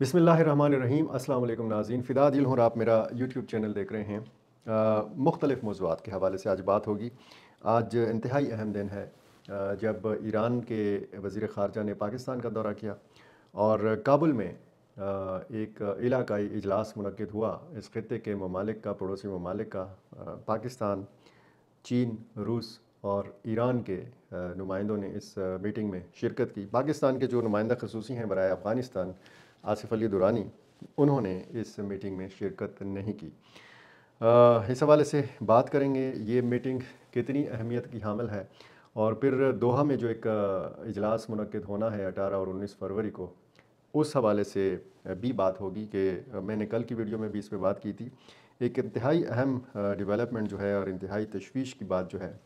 बसमीम् अल्लाम नाजीन फ़िदा दिल हूँ आप मेरा यूट्यूब चैनल देख रहे हैं मुख्तलिफ़ मौजूद के हवाले से आज बात होगी आज इंतहाई अहम दिन है आ, जब ईरान के वज़ी ख़ारजा ने पाकिस्तान का दौरा किया और काबुल में आ, एक इलाकई अजलास मनद हुआ इस खत्े के ममालिक का पड़ोसी ममालिक का आ, पाकिस्तान चीन रूस और ईरान के नुमाइंदों ने इस मीटिंग में शिरकत की पाकिस्तान के जो नुमाइंदा खसूसी हैं बरए अफ़गानिस्तान आसिफ अली दुरानी उन्होंने इस मीटिंग में शिरकत नहीं की आ, इस हवाले से बात करेंगे ये मीटिंग कितनी अहमियत की हामिल है और फिर दोहा में जो एक इजलास मनकद होना है अठारह और उन्नीस फरवरी को उस हवाले से भी बात होगी कि मैंने कल की वीडियो में भी इस पर बात की थी एक इंतहाई अहम डेवलपमेंट जो है और इंतहाई तशवीश की बात जो है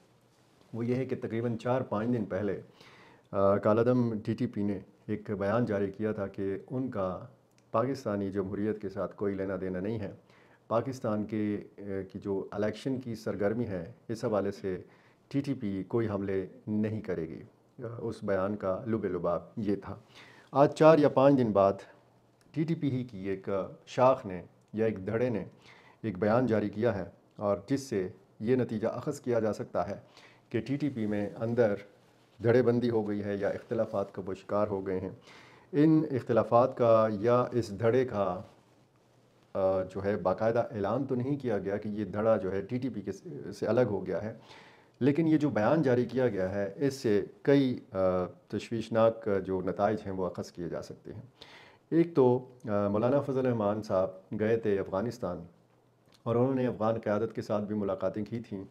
वो ये है कि तकरीबन चार पाँच दिन पहले कालादम पी ने एक बयान जारी किया था कि उनका पाकिस्तानी जमहूरीत के साथ कोई लेना देना नहीं है पाकिस्तान के की जो इलेक्शन की सरगर्मी है इस हवाले से टीटीपी कोई हमले नहीं करेगी उस बयान का लुबे लुबाब ये था आज चार या पाँच दिन बाद टीटीपी ही की एक शाख ने या एक धड़े ने एक बयान जारी किया है और जिससे ये नतीजा अखज़ किया जा सकता है कि टीटीपी में अंदर धड़ेबंदी हो गई है या इख्तलाफात का वो शिकार हो गए हैं इन इख्तलाफात का या इस धड़े का जो है बाकायदा ऐलान तो नहीं किया गया कि ये धड़ा जो है टीटीपी के से अलग हो गया है लेकिन ये जो बयान जारी किया गया है इससे कई तशवीशनाक जो नतज हैं वो अखज़ किए जा सकते हैं एक तो मौलाना फजल रहमान साहब गए थे अफ़गानिस्तान और उन्होंने अफ़गान क़्यादत के साथ भी मुलाकातें की थी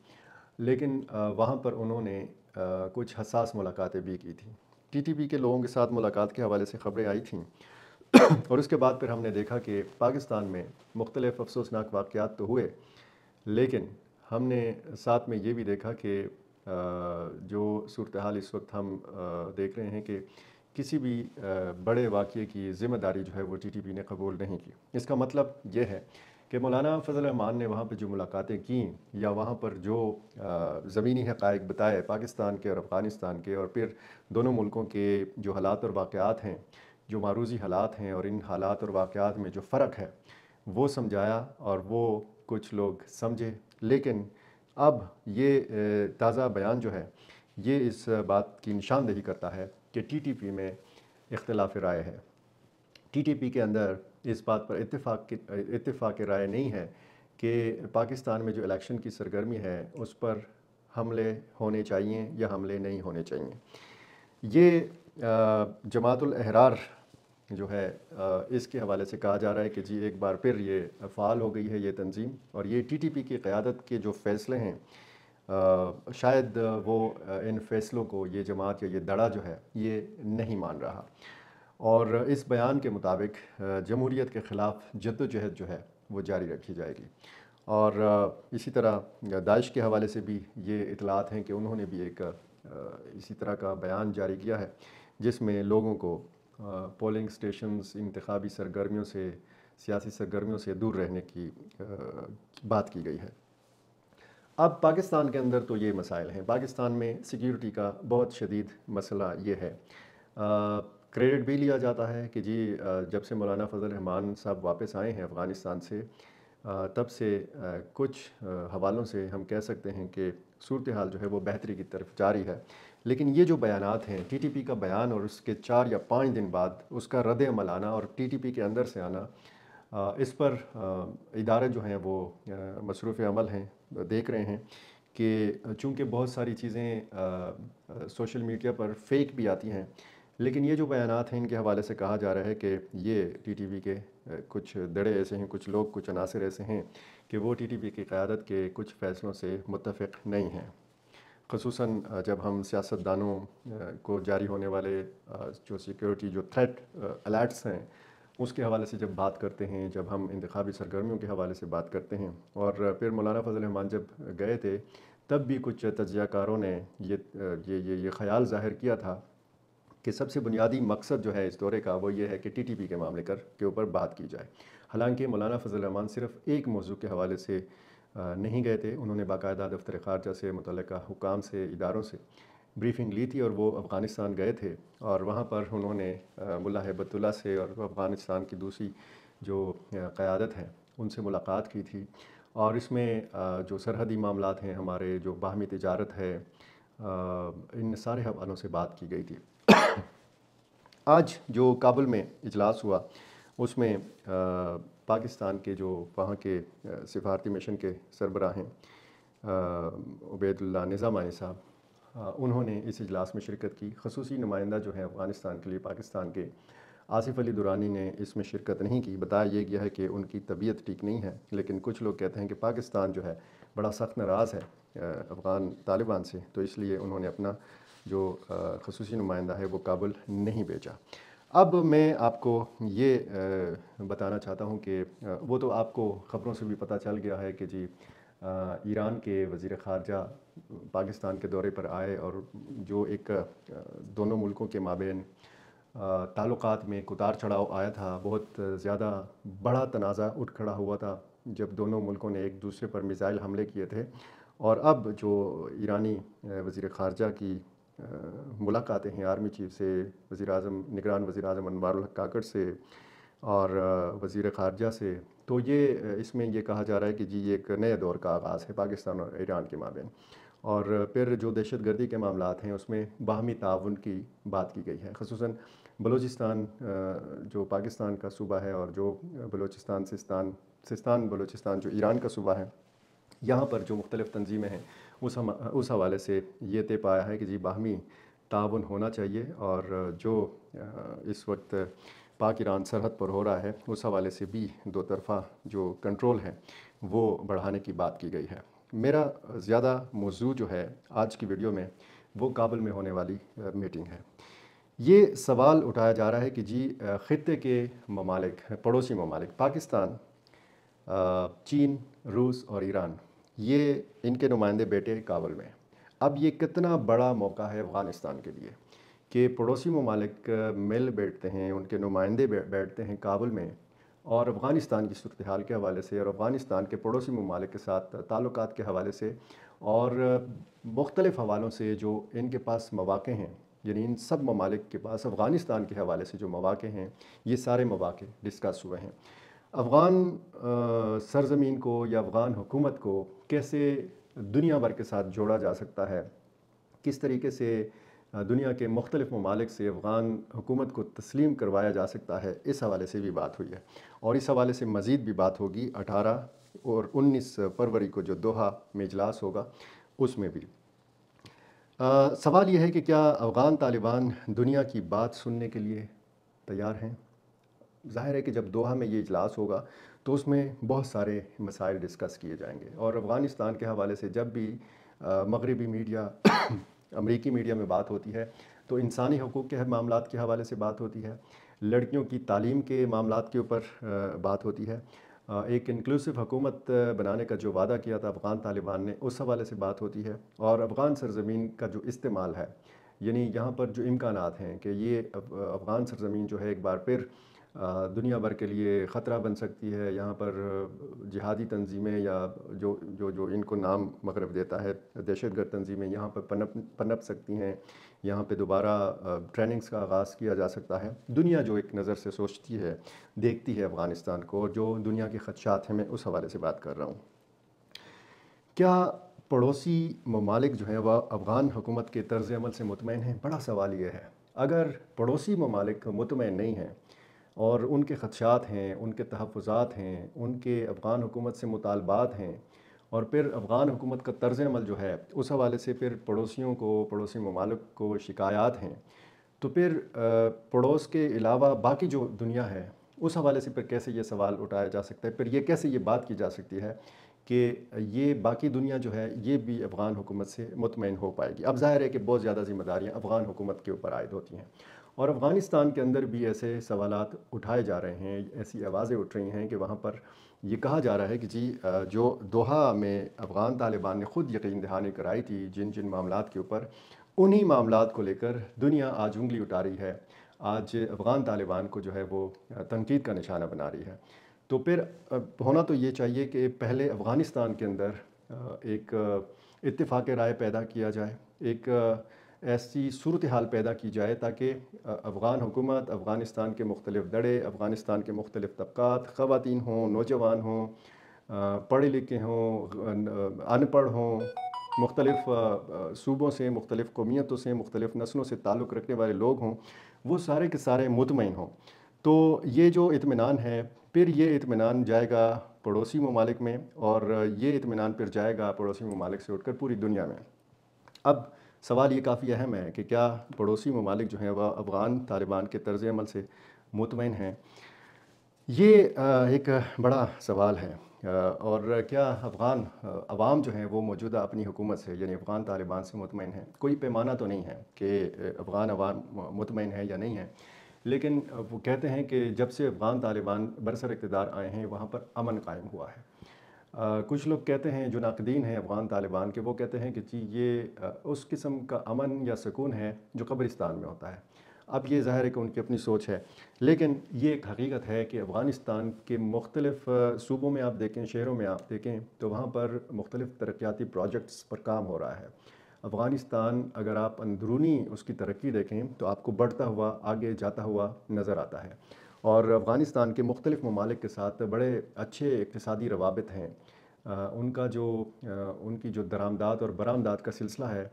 लेकिन वहाँ पर उन्होंने कुछ हसास मुलाकातें भी की थी टीटीपी के लोगों के साथ मुलाकात के हवाले से ख़बरें आई थी और उसके बाद फिर हमने देखा कि पाकिस्तान में मुख्तलिफ़ अफसोसनाक वाक़ात तो हुए लेकिन हमने साथ में ये भी देखा कि जो सूरत हाल इस वक्त हम देख रहे हैं कि किसी भी बड़े वाक़े की ज़िम्मेदारी जो है वो टीटीपी ने कबूल नहीं की इसका मतलब ये है कि मौलाना फजल रहमान ने वहाँ पर जो मुलाकातें की या वहाँ पर जो ज़मीनी हकैक बताए पाकिस्तान के और अफ़गानिस्तान के और फिर दोनों मुल्कों के जो हालात और वाक़ात हैं जो मारूजी हालात हैं और इन हालात और वाक़ात में जो फ़र्क है वो समझाया और वो कुछ लोग समझे लेकिन अब ये ताज़ा बयान जो है ये इस बात की निशानदेही करता है कि टी टी पी में इख्तलाफ राय है टी टी पी के अंदर इस बात पर इतफाक़ की इतफाक़ राय नहीं है कि पाकिस्तान में जो इलेक्शन की सरगर्मी है उस पर हमले होने चाहिए या हमले नहीं होने चाहिए ये जमातुल अहरार जो है इसके हवाले से कहा जा रहा है कि जी एक बार फिर ये फ़ाल हो गई है ये तंजीम और ये टीटीपी की क़्यादत के जो फ़ैसले हैं आ, शायद वो इन फ़ैसलों को ये जमात या ये दड़ा जो है ये नहीं मान रहा और इस बयान के मुताबिक जमहूरीत के ख़िलाफ़ जद्दोजहद जो है वो जारी रखी जाएगी और इसी तरह दाइश के हवाले से भी ये इतलात हैं कि उन्होंने भी एक इसी तरह का बयान जारी किया है जिसमें लोगों को पोलिंग स्टेशंस इंतबी सरगर्मियों से सियासी सरगर्मियों से दूर रहने की बात की गई है अब पाकिस्तान के अंदर तो ये मसाइल हैं पाकिस्तान में सिक्योरिटी का बहुत शदीद मसला ये है क्रेडिट भी लिया जाता है कि जी जब से मौलाना फजल रहमान साहब वापस आए हैं अफ़गानिस्तान से तब से कुछ हवालों से हम कह सकते हैं कि सूरत हाल जो है वो बेहतरी की तरफ जारी है लेकिन ये जो बयानात हैं टी टी पी का बयान और उसके चार या पाँच दिन बाद उसका रद्द अमल आना और टी टी पी के अंदर से आना इस पर इदारे जो हैं वो मसरूफ़ अमल हैं देख रहे हैं कि चूँकि बहुत सारी चीज़ें सोशल मीडिया पर फेक भी आती हैं लेकिन ये जो बयानात हैं इनके हवाले से कहा जा रहा है कि ये टीटीवी के कुछ दड़े ऐसे हैं कुछ लोग कुछ अनासर ऐसे हैं कि वो टीटीवी की क़्यादत के कुछ फ़ैसलों से मुतफ़ नहीं हैं खसूस जब हम सियासतदानों को जारी होने वाले जो सिक्योरिटी जो थ्रेट अलर्ट्स हैं उसके हवाले से जब बात करते हैं जब हम इंतबी सरगर्मियों के हवाले से बात करते हैं और फिर मौलाना फजल रहमान जब गए थे तब भी कुछ तजियाकारों ने ये ये ये, ये ख्याल ज़ाहिर किया था कि सबसे बुनियादी मकसद जो है इस दौरे का वो ये है कि टीटीपी के मामले कर के ऊपर बात की जाए हालांकि मौलाना फजल रहमान सिर्फ एक मौजू के हवाले से नहीं गए थे उन्होंने बाकायदा दफ्तर खारजा से मुतल हुकाम से इदारों से ब्रीफिंग ली थी और वो अफ़गानिस्तान गए थे और वहाँ पर उन्होंने मुला हिबतुल्ला से और अफ़गानिस्तान की दूसरी जो क़्यादत है उनसे मुलाकात की थी और इसमें जो सरहदी मामला हैं हमारे जो बाहमी तजारत है इन सारे हवालों से बात की गई थी आज जो काबुल में इजलास हुआ उसमें पाकिस्तान के जो वहाँ के सिफारती मिशन के सरबराह हैं उबैदुल्ला निज़ामानी साहब उन्होंने इस इजलास में शिरकत की खसूस नुमाइंदा जो है अफ़गानिस्तान के लिए पाकिस्तान के आसिफ अली दुरानी ने इसमें शिरकत नहीं की बताया ये गया है कि उनकी तबीयत ठीक नहीं है लेकिन कुछ लोग कहते हैं कि पाकिस्तान जो है बड़ा सख्त नाराज़ है अफ़गान तालिबान से तो इसलिए उन्होंने अपना जो खसूसी नुमाइंदा है वो काबुल नहीं भेजा अब मैं आपको ये बताना चाहता हूँ कि वो तो आपको ख़बरों से भी पता चल गया है कि जी ईरान के वज़ी ख़ारजा पाकिस्तान के दौरे पर आए और जो एक दोनों मुल्कों के माबेन ताल्लुक़ में एक उतार चढ़ाव आया था बहुत ज़्यादा बड़ा तनाज़ा उठ खड़ा हुआ था जब दोनों मुल्कों ने एक दूसरे पर मिज़ाइल हमले किए थे और अब जो ईरानी वज़ी ख़ारजा की मुलाकातें हैं आर्मी चीफ से वज़ी अजम निगरान वज़ी अजम अनवारुल से और वज़ी ख़ारजा से तो ये इसमें यह कहा जा रहा है कि जी ये एक नए दौर का आगाज़ है पाकिस्तान और ईरान के माबेन और फिर जो दहशत गर्दी के मामला हैं उसमें बाहमी ताउन की बात की गई है खसूस बलोचिस्तान जो पाकिस्तान का सूबा है और जो बलोचिस्तान सिस्तान सिस्तान बलोचिस्तान जो ईरान का सूबा है यहाँ पर जो मुख्तलिफ़ तंजीमें हैं उस हम उस हवाले से ये तय पाया है कि जी बाहमी ताउन होना चाहिए और जो इस वक्त पाक ईरान सरहद पर हो रहा है उस हवाले से भी दो तरफ़ा जो कंट्रोल है वो बढ़ाने की बात की गई है मेरा ज़्यादा मौजू जो है आज की वीडियो में वो काबुल में होने वाली मीटिंग है ये सवाल उठाया जा रहा है कि जी ख़त्े के ममालिक पड़ोसी ममालिक पाकिस्तान चीन रूस और ईरान ये इनके नुमाइंदे बेटे काबुल में अब ये कितना बड़ा मौका है अफ़गानिस्तान के लिए कि पड़ोसी ममालिक मिल बैठते हैं उनके नुमाइंदे बैठते हैं काबुल में और अफ़गानिस्तान की सूरत हाल के हवाले से और अफ़गानिस्तान के पड़ोसी ममालिक के साथ ताल्लुक के हवाले से और मुख्तलिफ़ हवालों से जो इनके पास मौाक़े हैं यानी इन सब ममालिक के पास अफ़गानिस्तान के हवाले से जो मौाक़े हैं ये सारे मौाक़े डिस्कस हुए हैं अफ़गान सरजमीन को या अफ़गान हुकूमत को कैसे दुनिया भर के साथ जोड़ा जा सकता है किस तरीके से दुनिया के मुख्तलिफ़ ममालिक से अफ़गान हुकूमत को तस्लीम करवाया जा सकता है इस हवाले से भी बात हुई है और इस हवाले से मज़ीद भी बात होगी अठारह और उन्नीस फरवरी को जो दोहा में इजलास होगा उसमें भी आ, सवाल यह है कि क्या अफ़गान तालिबान दुनिया की बात सुनने के लिए तैयार हैं जाहिर है कि जब दोहा में ये इजलास होगा तो उसमें बहुत सारे मसाइल डिस्कस किए जाएंगे और अफ़गानिस्तान के हवाले से जब भी मगरबी मीडिया अमरीकी मीडिया में बात होती है तो इंसानी हकूक़ के मामला के हवाले से बात होती है लड़कियों की तालीम के मामला के ऊपर बात होती है एक इंक्लूसिव हकूमत बनाने का जो वादा किया था अफ़गान तालिबान ने उस हवाले से बात होती है और अफ़गान सरजमीन का जो इस्तेमाल है यानी यहाँ पर जो इम्कान हैं कि ये अफ़गान सरजमीन जो है एक बार फिर दुनिया भर के लिए ख़तरा बन सकती है यहाँ पर जिहादी तंजीमें या जो जो जो इनको नाम मगरब देता है दहशत गर्द तंजीमें यहाँ पर पनप पनप सकती हैं यहाँ पे दोबारा ट्रेनिंग्स का आगाज़ किया जा सकता है दुनिया जो एक नज़र से सोचती है देखती है अफ़गानिस्तान को और जो दुनिया के ख़दशात हैं मैं उस हवाले से बात कर रहा हूँ क्या पड़ोसी ममालिक जो हैं वह अफ़गान हुकूमत के तर्ज अमल से मुतमिन हैं बड़ा सवाल ये है अगर पड़ोसी ममालिक मुतमिन नहीं हैं और उनके ख़दशात हैं उनके तहफ़ात हैं उनके अफ़गान हुकूमत से मुतालबात हैं और फिर अफ़गान हुकूमत का तर्ज अमल जो है उस हवाले से फिर पड़ोसियों को पड़ोसी ममालक को शिकायात हैं तो फिर पड़ोस के अलावा बाकी जो दुनिया है उस हवाले से फिर कैसे ये सवाल उठाया जा सकता है फिर ये कैसे ये बात की जा सकती है कि ये बाकी दुनिया जो है ये भी अफ़गान हुकूमत से मुतमिन हो पाएगी अब जाहिर है कि बहुत ज़्यादा जिम्मेदारियाँ अफ़गान हुकूमत के ऊपर आयद होती हैं और अफ़गानिस्तान के अंदर भी ऐसे सवाल उठाए जा रहे हैं ऐसी आवाज़ें उठ रही हैं कि वहाँ पर ये कहा जा रहा है कि जी जो दोहा में अफ़गान तालिबान ने ख़ुद यकीन दहानी कराई थी जिन जिन मामला के ऊपर उन्हीं मामला को लेकर दुनिया आज उंगली उठा रही है आज अफ़गान तालिबान को जो है वो तनकीद का निशाना बना रही है तो फिर होना तो ये चाहिए कि पहले अफ़गानिस्तान के अंदर एक इतफाक़ राय पैदा किया जाए एक ऐसी सूरत हाल पैदा की जाए ताकि अफ़गान हुकूमत अफ़गानिस्तान के मुख्तलिफ दड़े अफ़गानिस्तान के मुख्तलिफ तबक़ात ख़वान हों नौजवान हों पढ़े लिखे हों अनपढ़ हों मुख्तलिफ सूबों से मुख्तलिफ कौमियतों से मुख्तलिफ नस्लों से ताल्लुक़ रखने वाले लोग हों वो सारे के सारे मुतमिन हों तो ये जो इतमान है फिर ये इतमान जाएगा पड़ोसी ममालिक में और ये इतमान फिर जाएगा पड़ोसी ममालिक से उठकर पूरी दुनिया में अब सवाल ये काफ़ी अहम है कि क्या पड़ोसी ममालिक जो हैं वह अफ़गान तालिबान के तर्ज अमल से मुतमिन हैं ये एक बड़ा सवाल है और क्या अफ़गान अवाम जो हैं वो मौजूदा अपनी हुकूमत से यानी अफ़गान तालिबान से मुतमिन हैं कोई पैमाना तो नहीं है कि अफ़गान अवाम मुतमिन है या नहीं है लेकिन वो कहते हैं कि जब से अफ़गान तालिबान बरसर इकतदार आए हैं वहाँ पर अमन कायम हुआ है कुछ लोग कहते हैं जो नाकदीन हैं अफ़गान तालिबान के वो कहते हैं कि जी ये उस किस्म का अमन या सुकून है जो कब्रिस्तान में होता है अब ये ज़ाहिर है कि उनकी अपनी सोच है लेकिन ये एक हकीकत है कि अफ़गानिस्तान के मुख्तलिफ सूबों में आप देखें शहरों में आप देखें तो वहाँ पर मुख्तलिफ तरक्याती प्रोजेक्ट्स पर काम हो रहा है अफ़गानिस्तान अगर आप अंदरूनी उसकी तरक्की देखें तो आपको बढ़ता हुआ आगे जाता हुआ नज़र आता है और अफ़गानिस्तान के मुख्तलिफ़ ममालिक के साथ बड़े अच्छे इकतसादी रवाबित हैं उनका जो उनकी जो दरामदाद और बरामदाद का सिलसिला है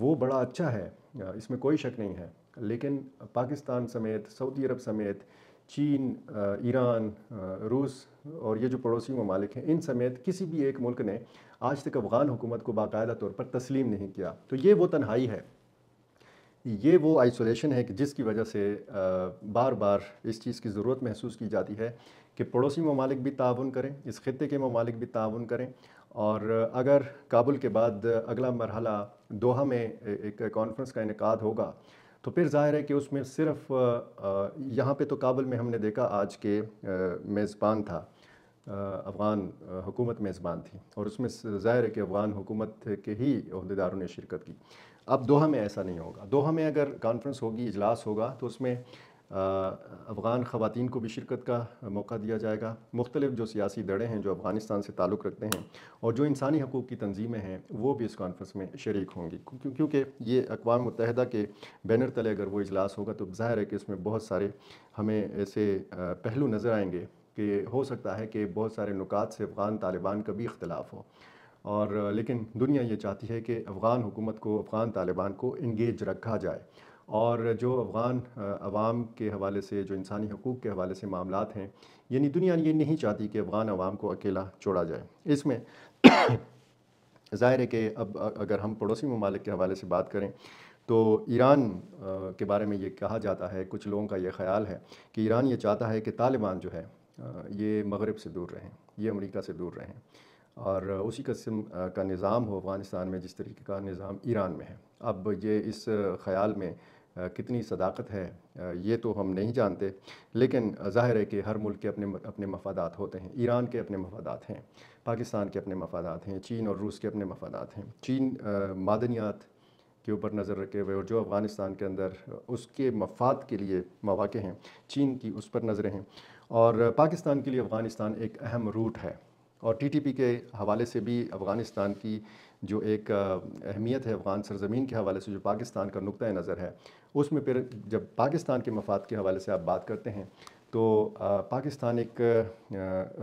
वो बड़ा अच्छा है इसमें कोई शक नहीं है लेकिन पाकिस्तान समेत सऊदी अरब समेत चीन ईरान रूस और ये जो पड़ोसी ममालिक हैं इन समेत किसी भी एक मुल्क ने आज तक अफ़गान हुकूमत को बाकायदा तौर पर तस्लीम नहीं किया तो ये वो तन्हाई है ये वो आइसोलेशन है कि जिसकी वजह से बार बार इस चीज़ की ज़रूरत महसूस की जाती है कि पड़ोसी ममालिक भी ताउन करें इस ख़त्े के ममालिक भी ताउन करें और अगर काबुल के बाद अगला मरहला दोहा में एक कॉन्फ्रेंस का इनका होगा तो फिर ज़ाहिर है कि उसमें सिर्फ यहाँ पे तो काबुल में हमने देखा आज के मेज़बान था अफ़गान हुकूमत मेज़बान थी और उसमें ज़ाहिर है कि अफ़गान हुकूमत के ही अहदेदारों ने शिरकत की अब दोहा में ऐसा नहीं होगा दोहा में अगर कॉन्फ्रेंस होगी इजलास होगा तो उसमें अफ़गान ख़वान को भी शिरकत का मौका दिया जाएगा मुख्तलिफ जो सियासी दड़े हैं जो अफ़गानिस्तान से ताल्लुक़ रखते हैं और जो इंसानी हकूक़ की तंजीमें हैं वो भी इस कॉन्फ्रेंस में शरीक होंगी क्योंकि ये अकवा मुतहदा के बैनर तले अगर वो इजलास होगा तो ज़ाहिर है कि इसमें बहुत सारे हमें ऐसे पहलू नज़र आएंगे कि हो सकता है कि बहुत सारे नुकात से अफ़गान तालिबान का भी इख्तलाफ हो और लेकिन दुनिया ये चाहती है कि अफ़गान हुकूमत को अफ़गान तालिबान को इंगेज रखा जाए और जो अफ़गान अवाम के हवाले से जो इंसानी हकूक़ के हवाले से मामला हैं यानी दुनिया ये नहीं चाहती कि अफ़गान अवाम को अकेला छोड़ा जाए इसमें ज़ाहिर है कि अब अगर हम पड़ोसी ममालिक के हवाले से बात करें तो ईरान के बारे में ये कहा जाता है कुछ लोगों का ये ख्याल है कि ईरान ये चाहता है कि तालिबान जो है ये मगरब से दूर रहें ये अमेरिका से दूर रहें और उसी कस्म का निज़ाम हो अफ़गानिस्तान में जिस तरीके का निज़ाम ईरान में है अब ये इस ख्याल में कितनी सदाकत है ये तो हम नहीं जानते लेकिन ज़ाहिर है कि हर मुल्क के अपने अपने मफादात होते हैं ईरान के अपने मफादात हैं पाकिस्तान के अपने मफादात हैं चीन और रूस के अपने मफादात हैं चीन मादनियात के ऊपर नज़र रखे हुए और जो अफ़गानिस्तान के अंदर उसके मफाद के लिए मौाक़े हैं चीन की उस पर नज़रें हैं और पाकिस्तान के लिए अफ़गानिस्तान एक अहम रूट है और टीटीपी के हवाले से भी अफ़गानिस्तान की जो एक अहमियत है अफ़गान सरजमीन के हवाले से जो पाकिस्तान का नुक़ नज़र है उसमें फिर जब पाकिस्तान के मफाद के हवाले से आप बात करते हैं तो पाकिस्तान एक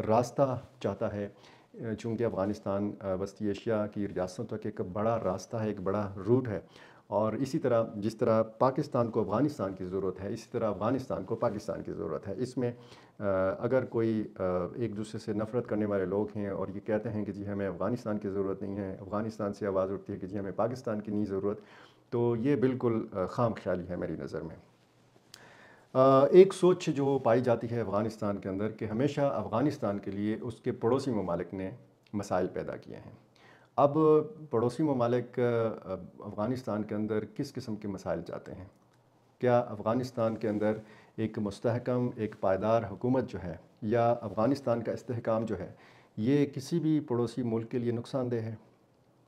रास्ता चाहता है चूँकि अफ़गानिस्तान वस्ती एशिया की रियासतों तक एक बड़ा रास्ता है एक बड़ा रूट है और इसी तरह जिस तरह पाकिस्तान को अफ़गानिस्तान की ज़रूरत है इसी तरह अफ़गानिस्तान को पाकिस्तान की ज़रूरत है इसमें अगर कोई एक दूसरे से नफ़रत करने वाले लोग हैं और ये कहते हैं कि जी हमें अफ़गानिस्तान की ज़रूरत नहीं है अफ़गानिस्तान से आवाज़ उठती है कि जी हमें पाकिस्तान की नहीं ज़रूरत तो ये बिल्कुल खाम ख्याली है मेरी नज़र में एक सोच जो पाई जाती है अफ़गानिस्तान के अंदर कि हमेशा अफ़गानिस्तान के लिए उसके पड़ोसी ममालिक ने मसाइल पैदा किए हैं अब पड़ोसी ममालिक अफ़गानिस्तान के अंदर किस किस्म के मसाइल जाते हैं क्या अफ़गानिस्तान के अंदर एक मस्तकम एक पायदार हुकूमत जो है या अफ़गानिस्तान का इस्तकाम जो है ये किसी भी पड़ोसी मुल्क के लिए नुकसानदेह है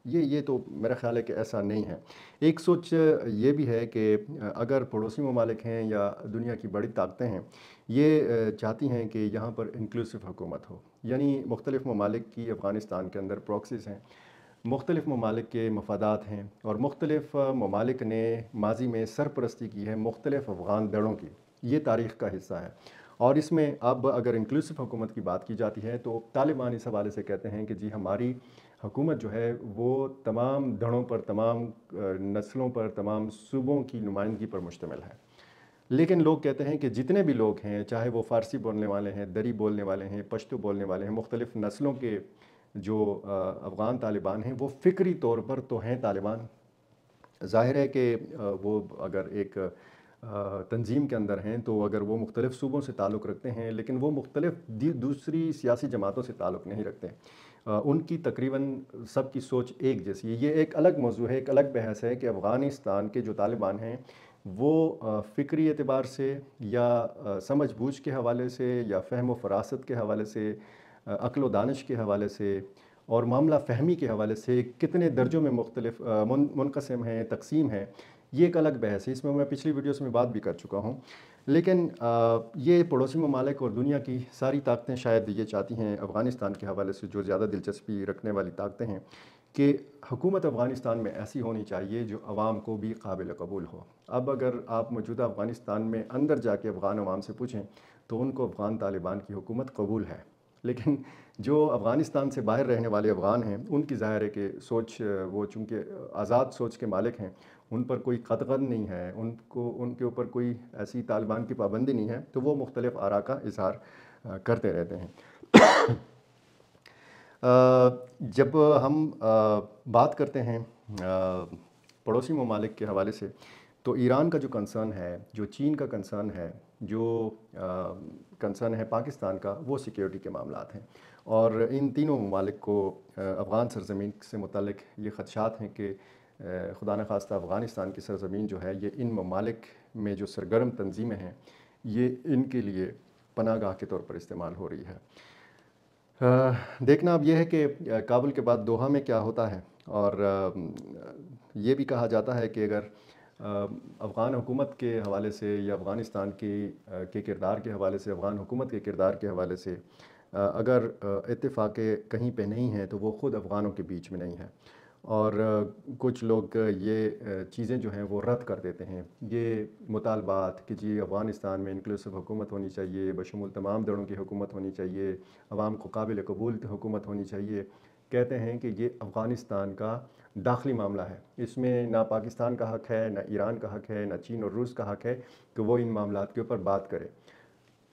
ये ये तो मेरा ख्याल है कि ऐसा नहीं है एक सोच ये भी है कि अगर पड़ोसी ममालिक हैं या दुनिया की बड़ी ताकतें हैं ये चाहती हैं कि यहाँ पर इंक्लूसिव हुकूमत हो यानी मुख्तलिफ़ ममालिक की अफ़गानिस्तान के अंदर प्रॉक्सीज़ हैं मुख्तलिफ़ ममालिक के मफादात हैं और मुख्तलिफ़ ममालिक ने माजी में सरपरस्ती की है मुख्तलिफ़ अफ़गान दड़ों की ये तारीख़ का हिस्सा है और इसमें अब अगर इंक्लूसिव हुकूमत की बात की जाती है तो तालिबान इस हवाले से कहते हैं कि जी हमारी हुकूमत जो है वो तमाम धड़ों पर तमाम नस्लों पर तमाम सूबों की नुमाइंदगी पर मुश्तमिल है लेकिन लोग कहते हैं कि जितने भी लोग हैं चाहे वो फ़ारसी बोलने वाले हैं दरी बोलने वाले हैं पश्तो बोलने वाले हैं मुख्तलिफ़ नस्लों के जो अफ़गान तालिबान हैं वो फ़िक्री तौर पर तो हैं तालिबान ज़ाहिर है कि वो अगर एक तंजीम के अंदर हैं तो अगर वो मुख्तलिफ़ सूबों से ताल्लुक़ रखते हैं लेकिन वो मुख्तलिफ़ दूसरी सियासी जमातों से ताल्लुक़ नहीं रखते उनकी तकरीबन सबकी सोच एक जैसी है ये एक अलग मौजू है एक अलग बहस है कि अफ़गानिस्तान के जो तालिबान हैं वो फ़िक्री एतबार से या समझ बूझ के हवाले से या फहम व फरासत के हवाले से अकलो दानश के हवाले से और मामला फहमी के हवाले से कितने दर्जों में मुख्तलिफ मुनकसम हैं तकसीम हैं ये एक अलग बहस है इसमें मैं पिछली वीडियोस में बात भी कर चुका हूँ लेकिन ये पड़ोसी ममालिक और दुनिया की सारी ताकतें शायद ये चाहती हैं अफ़गानिस्तान के हवाले से जो ज़्यादा दिलचस्पी रखने वाली ताकतें हैं कि हुकूमत अफ़गानिस्तान में ऐसी होनी चाहिए जो आवाम को भी काबिल कबूल हो अब अगर आप मौजूदा अफ़गानिस्तान में अंदर जाके अफ़गान अवाम से पूछें तो उनको अफ़गान तालिबान की हुकूमत कबूल है लेकिन जो अफ़गानिस्तान से बाहर रहने वाले अफ़गान हैं उनकी ज़ाहिर है कि सोच वो चूँकि आज़ाद सोच के मालिक हैं उन पर कोई कदगन नहीं है उनको उनके ऊपर कोई ऐसी तालिबान की पाबंदी नहीं है तो वो मुख्तलिफ़ आरा का इजहार करते रहते हैं जब हम बात करते हैं पड़ोसी ममालिक के हवाले से तो ईरान का जो कंसर्न है जो चीन का कंसर्न है जो कंसर्न है पाकिस्तान का वो सिक्योरिटी के मामला हैं और इन तीनों ममालिक को अफ़गान सरजमीन से मतलब ये ख़दशात हैं कि खुदा न खास्ता अफ़गानिस्तान की सरजमीन जो है ये इन ममालिक में जो सरगर्म तंजीमें हैं ये इनके लिए पना गाह के तौर पर इस्तेमाल हो रही है आ, देखना अब यह है कि काबुल के बाद दोहा में क्या होता है और आ, ये भी कहा जाता है कि अगर अफ़गान हुकूमत के हवाले से या अफ़गानिस्तान की के किरदार के हवाले से अफ़गान हुकूमत के किरदार के हवाले से अगर इतफ़ाक़ कहीं पे नहीं हैं तो वो ख़ुद अफ़गानों के बीच में नहीं है और कुछ लोग ये चीज़ें जो हैं वो रद्द कर देते हैं ये मुतालबात कि जी अफ़गानिस्तान में इनकलूसिव हुकूमत होनी चाहिए बशमूल तमाम दड़ों की हुकूमत होनी चाहिए अवाम को काबिल कबूल हुकूमत होनी चाहिए कहते हैं कि ये अफ़गानिस्तान का दाखिली मामला है इसमें ना पाकिस्तान का हक है ना ईरान का हक है ना चीन और रूस का हक है कि वो इन मामला के ऊपर बात करें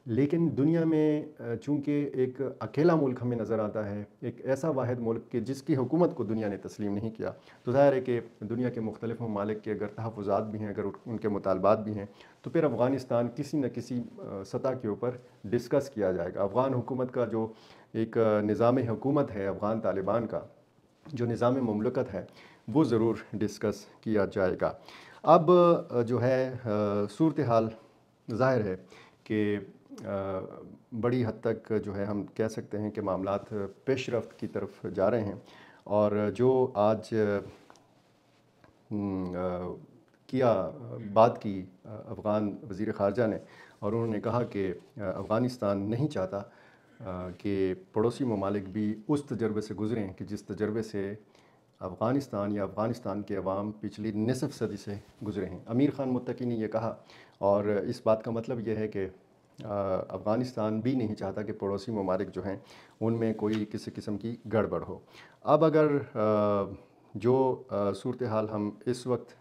लेकिन दुनिया में चूँकि एक अकेला मुल्क हमें नज़र आता है एक ऐसा वाद मुल्क के जिसकी हुकूमत को दुनिया ने तस्लीम नहीं किया तो ज़ाहिर है कि दुनिया के मुख्तलिफ ममालिक के अगर तहफ़ात भी हैं अगर उनके मुतालबात भी हैं तो फिर अफ़गानिस्तान किसी न किसी सतह के ऊपर डिस्कस किया जाएगा अफ़गान हुकूमत का जो एक निज़ाम हुकूमत है अफ़गान तालिबान का जो निज़ाम ममलकत है वो ज़रूर डिस्कस किया जाएगा अब जो है सूरत हाल ज़ाहिर है कि बड़ी हद तक जो है हम कह सकते हैं कि मामला पेश रफ्त की तरफ जा रहे हैं और जो आज हम्म, किया बात की अफ़गान वज़ी ख़ारजा ने और उन्होंने कहा कि अफ़गानिस्तान नहीं चाहता कि पड़ोसी ममालिक भी उस तजर्बे से गुज़रें कि जिस तजर्बे से अफ़गानिस्तान या अफ़गानिस्तान के अवाम पिछली नसफ़ सदी से गुज़रे हैं अमीर ख़ान मुतकी ने यह कहा और इस बात का मतलब यह है कि अफ़गानिस्तान भी नहीं चाहता कि पड़ोसी ममालिक जो हैं उनमें कोई किसी किस्म की गड़बड़ हो अब अगर आ, जो सूरत हाल हम इस वक्त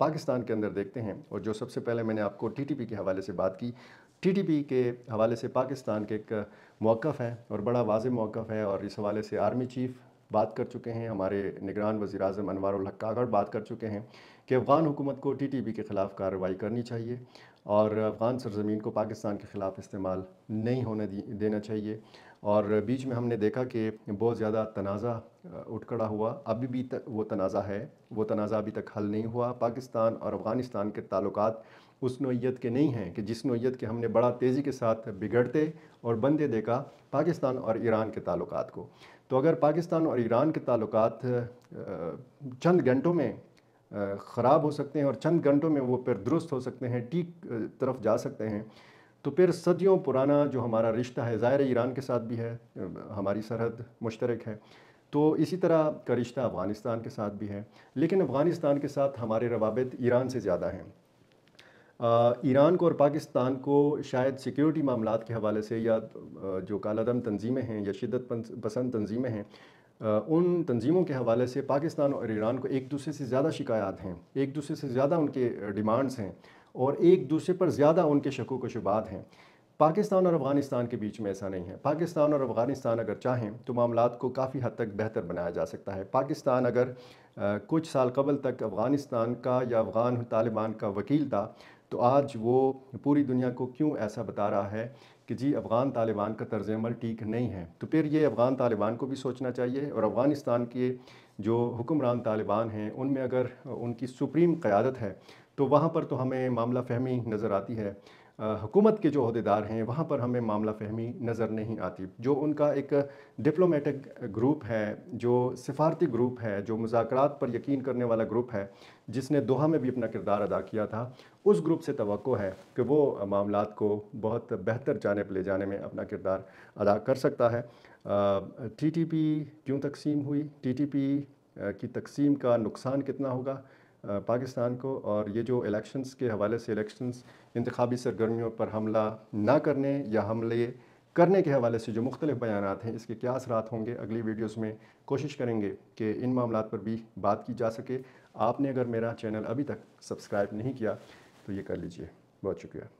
पाकिस्तान के अंदर देखते हैं और जो सबसे पहले मैंने आपको टीटीपी के हवाले से बात की टीटीपी के हवाले से पाकिस्तान के एक मौक़ है और बड़ा वाज मौक़ है और इस हवाले से आर्मी चीफ़ बात कर चुके हैं हमारे निगरान वज़ी अजम अनवर कागड़ बात कर चुके हैं कि अफ़गान हुकूमत को टी टी पी के ख़िलाफ़ कार्रवाई करनी चाहिए और अफ़गान सरजमीन को पाकिस्तान के ख़िलाफ़ इस्तेमाल नहीं होने देना चाहिए और बीच में हमने देखा कि बहुत ज़्यादा तनाज़ा उठ खड़ा हुआ अभी भी वो तनाज़ा है वो तनाज़ा अभी तक हल नहीं हुआ पाकिस्तान और अफ़गानिस्तान के ताल्लुकात उस नोयत के नहीं हैं कि जिस नोयत के हमने बड़ा तेज़ी के साथ बिगड़ते और बंदे देखा पाकिस्तान और ईरान के ताल्लुक को तो अगर पाकिस्तान और ईरान के ताल्लुक चंद घंटों में ख़राब हो सकते हैं और चंद घंटों में वो फिर दुरुस्त हो सकते हैं ठीक तरफ जा सकते हैं तो फिर सदियों पुराना जो हमारा रिश्ता है ज़ाहिर ईरान के साथ भी है हमारी सरहद मुश्तरक है तो इसी तरह का रिश्ता अफ़गानिस्तान के साथ भी है लेकिन अफ़गानिस्तान के साथ हमारे रवाबित ईरान से ज़्यादा हैं ईरान को और पाकिस्तान को शायद सिक्योरिटी मामला के हवाले से या जो कालादम तंजीमें हैं या शिदत पसंद तंजीमें हैं उन तंजीमों के हवाले से पाकिस्तान और ईरान को एक दूसरे से ज़्यादा शिकायत हैं एक दूसरे से ज़्यादा उनके डिमांड्स हैं और एक दूसरे पर ज़्यादा उनके शको व शुबात हैं पाकिस्तान और अफ़गानिस्तान के बीच में ऐसा नहीं है पाकिस्तान और अफ़गानिस्तान अगर चाहें तो मामला को काफ़ी हद तक बेहतर बनाया जा सकता है पाकिस्तान अगर आ, कुछ साल कबल तक अफ़गानिस्तान का या अफ़गान तालिबान का वकील था तो आज वो पूरी दुनिया को क्यों ऐसा बता रहा है कि जी अफ़गान तालिबान का तर्ज अमल ठीक नहीं है तो फिर ये अफ़गान तालिबान को भी सोचना चाहिए और अफ़गानिस्तान के जो हुक्मरान तालिबान हैं उनमें अगर उनकी सुप्रीम क़्यादत है तो वहाँ पर तो हमें मामला फहमी नज़र आती है हुकूमत के जो अहदेदार हैं वहाँ पर हमें मामला फहमी नज़र नहीं आती जो उनका एक डिप्लोमेटिक ग्रुप है जो सिफारती ग्रुप है जो मुजाकर पर यकीन करने वाला ग्रुप है जिसने दोहा में भी अपना किरदार अदा किया था उस ग्रुप से तो है कि वो मामला को बहुत बेहतर जानब ले जाने में अपना किरदार अदा कर सकता है टी टी पी क्यों तकसीम हुई टी टी पी की तकसीम का नुकसान कितना होगा पाकिस्तान को और ये जो इलेक्शंस के हवाले से इलेक्शंस इंतबी सरगर्मियों पर हमला ना करने या हमले करने के हवाले से जो मुख्तलिफ बयान हैं इसके क्या असरा होंगे अगली वीडियोज़ में कोशिश करेंगे कि इन मामला पर भी बात की जा सके आपने अगर मेरा चैनल अभी तक सब्सक्राइब नहीं किया तो ये कर लीजिए बहुत शुक्रिया